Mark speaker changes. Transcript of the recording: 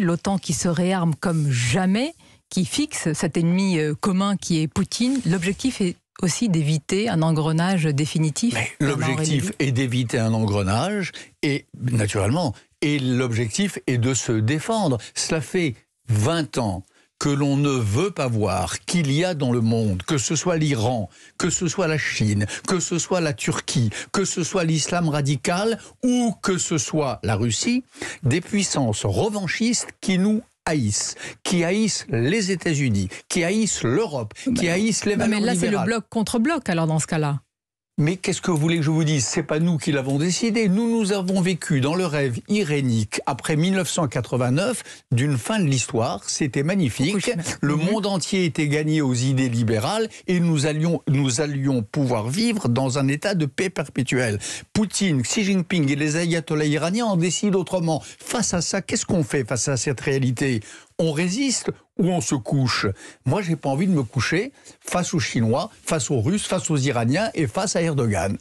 Speaker 1: l'OTAN qui se réarme comme jamais, qui fixe cet ennemi euh, commun qui est Poutine. L'objectif est aussi d'éviter un engrenage définitif. L'objectif
Speaker 2: est d'éviter un engrenage et naturellement, et l'objectif est de se défendre. Cela fait 20 ans que l'on ne veut pas voir, qu'il y a dans le monde, que ce soit l'Iran, que ce soit la Chine, que ce soit la Turquie, que ce soit l'islam radical ou que ce soit la Russie, des puissances revanchistes qui nous haïssent, qui haïssent les États-Unis, qui haïssent l'Europe, qui haïssent les valeurs Mais là, c'est le bloc
Speaker 3: contre bloc, alors, dans ce cas-là.
Speaker 2: Mais qu'est-ce que vous voulez que je vous dise C'est pas nous qui l'avons décidé. Nous, nous avons vécu dans le rêve irénique après 1989 d'une fin de l'histoire. C'était magnifique. Le mhm. monde entier était gagné aux idées libérales et nous allions, nous allions pouvoir vivre dans un état de paix perpétuelle. Poutine, Xi Jinping et les ayatollahs iraniens en décident autrement. Face à ça, qu'est-ce qu'on fait face à cette réalité on résiste où on se couche. Moi, j'ai pas envie de me coucher face aux Chinois, face aux Russes, face aux Iraniens et face à Erdogan.